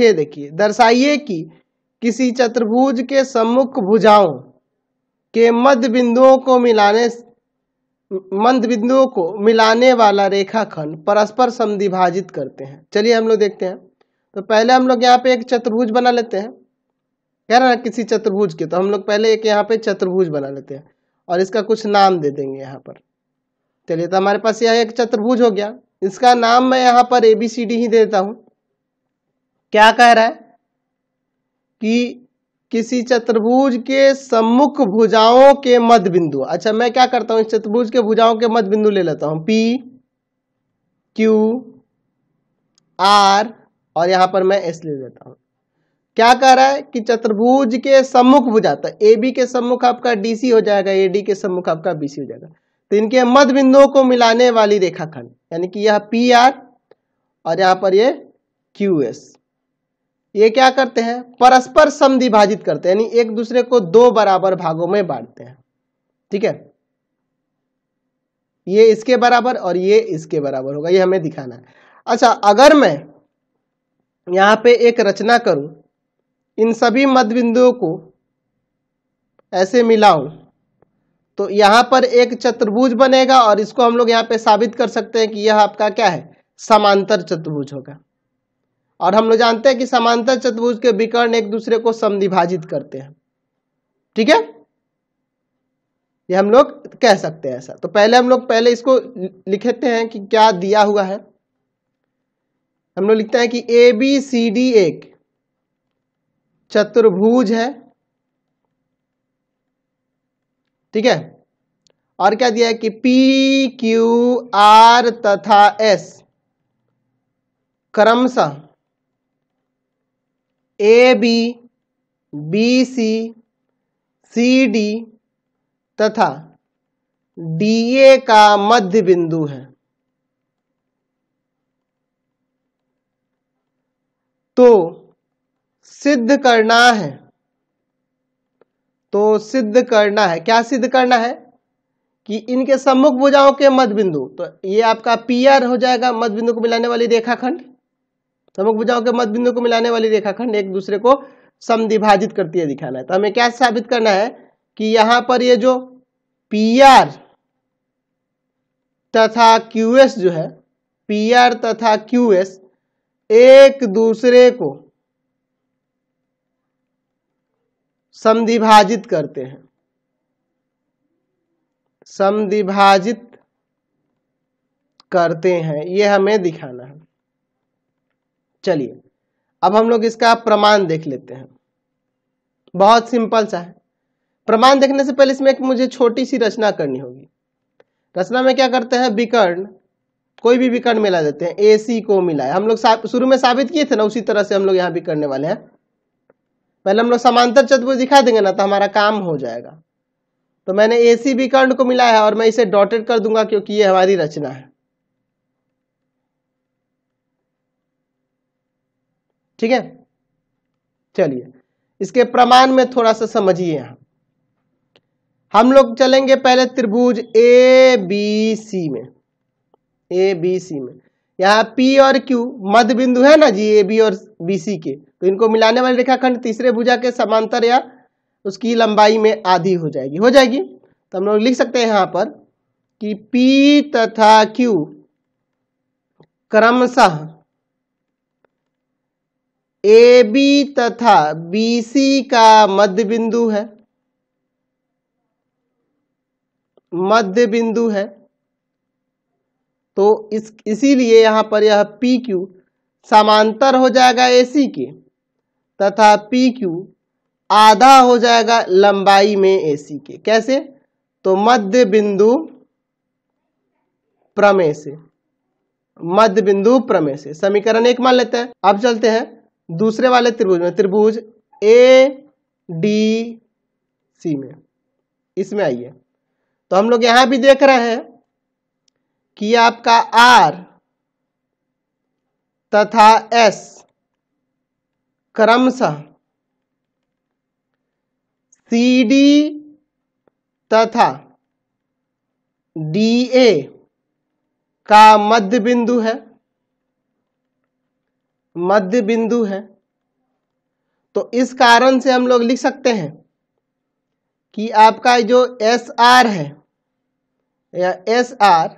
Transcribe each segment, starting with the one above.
ये देखिए दर्शाइए कि किसी चतुर्भुज के सम्मुख भुजाओं के मध्य बिंदुओं को मिलाने मंद बिंदुओं को मिलाने वाला रेखाखंड परस्पर समिभाजित करते हैं चलिए हम लोग देखते हैं तो पहले हम लोग यहाँ पे एक चतुर्भुज बना लेते हैं कह रहे हैं किसी चतुर्भुज के तो हम लोग पहले एक यहाँ पे चतुर्भुज बना लेते हैं और इसका कुछ नाम दे देंगे यहाँ पर चलिए तो हमारे पास यह एक चतुर्भुज हो गया इसका नाम मैं यहाँ पर ए बी सी डी ही देता हूँ क्या कह रहा है कि किसी चतुर्भुज के सम्मुख भुजाओं के मध्य बिंदु अच्छा मैं क्या करता हूं इस चतुर्भुज के भुजाओं के मध्य बिंदु ले लेता हूं पी क्यू आर और यहां पर मैं एस ले लेता हूं क्या कह रहा है कि चतुर्भुज के सम्मुख भुजा तो ए बी के सम्मुख आपका डीसी हो जाएगा ए डी के सम्मुख आपका बीसी हो जाएगा तो इनके मध्य बिंदुओं को मिलाने वाली रेखाखंड यानी कि यह पी आर और यहां पर यह क्यू एस ये क्या करते हैं परस्पर समिभाजित करते हैं यानी एक दूसरे को दो बराबर भागों में बांटते हैं ठीक है ये इसके बराबर और ये इसके बराबर होगा ये हमें दिखाना है अच्छा अगर मैं यहां पे एक रचना करूं इन सभी मध्य बिंदुओं को ऐसे मिलाऊं तो यहां पर एक चतुर्भुज बनेगा और इसको हम लोग यहाँ पे साबित कर सकते हैं कि यह आपका क्या है समांतर चतुर्भुज होगा और हम लोग जानते हैं कि समांतर चतुर्भुज के विकर्ण एक दूसरे को समिभाजित करते हैं ठीक है ये हम लोग कह सकते हैं ऐसा तो पहले हम लोग पहले इसको लिखते हैं कि क्या दिया हुआ है हम लोग लिखते हैं कि ए बी सी डी एक चतुर्भुज है ठीक है और क्या दिया है कि पी क्यू आर तथा एस क्रमशः A B B C C D तथा डी ए का मध्य बिंदु है तो सिद्ध करना है तो सिद्ध करना है क्या सिद्ध करना है कि इनके सम्मुख भुजाओं के मध्य बिंदु तो ये आपका पी आर हो जाएगा मध्य बिंदु को मिलाने वाली रेखाखंड प्रमुख तो भुजाओं के मध्य बिंदु को मिलाने वाली रेखाखंड एक दूसरे को समिभाजित करती है दिखाना है तो हमें क्या साबित करना है कि यहां पर ये जो पी आर तथा क्यू जो है पी आर तथा क्यू एक दूसरे को समिभाजित करते हैं समिभाजित करते हैं ये हमें दिखाना है चलिए अब हम लोग इसका प्रमाण देख लेते हैं बहुत सिंपल सा है प्रमाण देखने से पहले इसमें एक मुझे छोटी सी रचना करनी होगी रचना में क्या करते हैं विकर्ण कोई भी विकर्ण मिला देते हैं ए सी को है हम लोग शुरू में साबित किए थे ना उसी तरह से हम लोग यहाँ भी करने वाले हैं पहले हम लोग समांतर चतुर्भुज दिखा देंगे ना तो हमारा काम हो जाएगा तो मैंने ए सी विकर्ण को मिलाया है और मैं इसे डॉटेड कर दूंगा क्योंकि ये हमारी रचना है ठीक है चलिए इसके प्रमाण में थोड़ा सा समझिए यहां हम लोग चलेंगे पहले त्रिभुज ए बी सी में ए बी सी में यहां पी और क्यू मध्य बिंदु है ना जी ए बी और बी सी के तो इनको मिलाने वाले रेखाखंड तीसरे भुजा के समांतर या उसकी लंबाई में आधी हो जाएगी हो जाएगी तो हम लोग लिख सकते हैं यहां पर कि पी तथा क्यू क्रमशः ए बी तथा बी सी का मध्य बिंदु है मध्य बिंदु है तो इस इसीलिए यहां पर यह पी क्यू समांतर हो जाएगा ए सी के तथा पी क्यू आधा हो जाएगा लंबाई में ए सी के कैसे तो मध्य बिंदु प्रमेय से मध्य बिंदु प्रमेय से समीकरण एक मान लेते हैं अब चलते हैं दूसरे वाले त्रिभुज में त्रिभुज ए डी सी में इसमें आइए तो हम लोग यहां भी देख रहे हैं कि आपका आर तथा एस क्रमशः सी डी तथा डी ए का मध्य बिंदु है मध्य बिंदु है तो इस कारण से हम लोग लिख सकते हैं कि आपका जो एस आर है या एस आर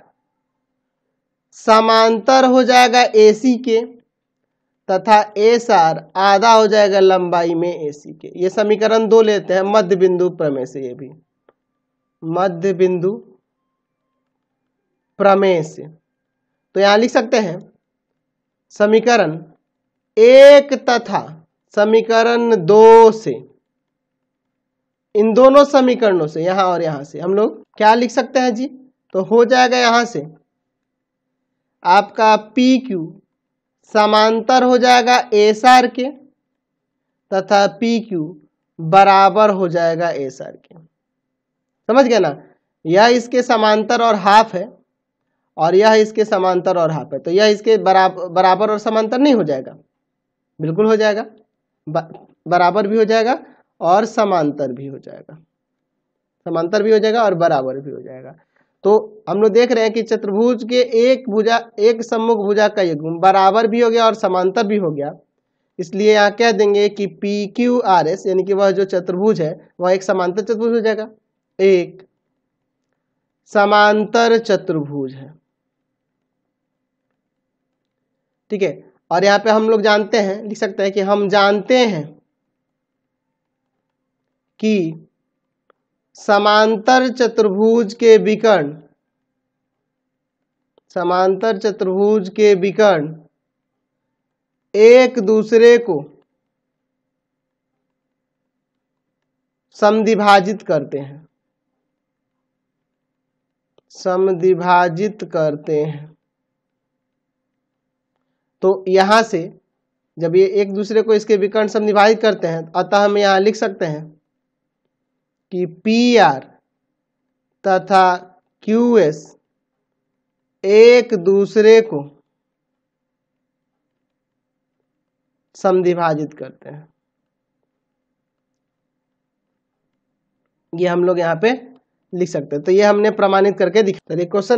समांतर हो जाएगा ए सी के तथा एस आर आधा हो जाएगा लंबाई में ए सी के ये समीकरण दो लेते हैं मध्य बिंदु प्रमेय से ये भी मध्य बिंदु प्रमेय से तो यहां लिख सकते हैं समीकरण एक तथा समीकरण दो से इन दोनों समीकरणों से यहां और यहां से हम लोग क्या लिख सकते हैं जी तो हो जाएगा यहां से आपका पी क्यू समांतर हो जाएगा एस आर के तथा पी क्यू बराबर हो जाएगा एस आर के समझ गए ना यह इसके समांतर और हाफ है और यह इसके समांतर और हाफ है तो यह इसके बराबर बराबर और समांतर नहीं हो जाएगा बिल्कुल हो जाएगा बराबर भी हो जाएगा और समांतर भी हो जाएगा समांतर भी हो जाएगा और बराबर भी हो जाएगा तो हम लोग देख रहे हैं कि चतुर्भुज के एक भुजा एक सम्मुख भुजा का युग्म बराबर भी हो गया और समांतर भी हो गया इसलिए यहाँ कह देंगे कि पी क्यू आर एस यानी कि वह जो चतुर्भुज है वह एक समांतर चतुर्भुज हो जाएगा एक समांतर चतुर्भुज है ठीक है और यहाँ पे हम लोग जानते हैं लिख सकते हैं कि हम जानते हैं कि समांतर चतुर्भुज के विकर्ण समांतर चतुर्भुज के विकर्ण एक दूसरे को समद्विभाजित करते हैं समद्विभाजित करते हैं तो यहाँ से जब ये एक दूसरे को इसके विकर्ण सब निभाजित करते हैं अतः हम यहाँ लिख सकते हैं कि पी आर तथा क्यू एस एक दूसरे को समिभाजित करते हैं ये हम लोग यहाँ पे लिख सकते हैं तो ये हमने प्रमाणित करके दिखा तो क्वेश्चन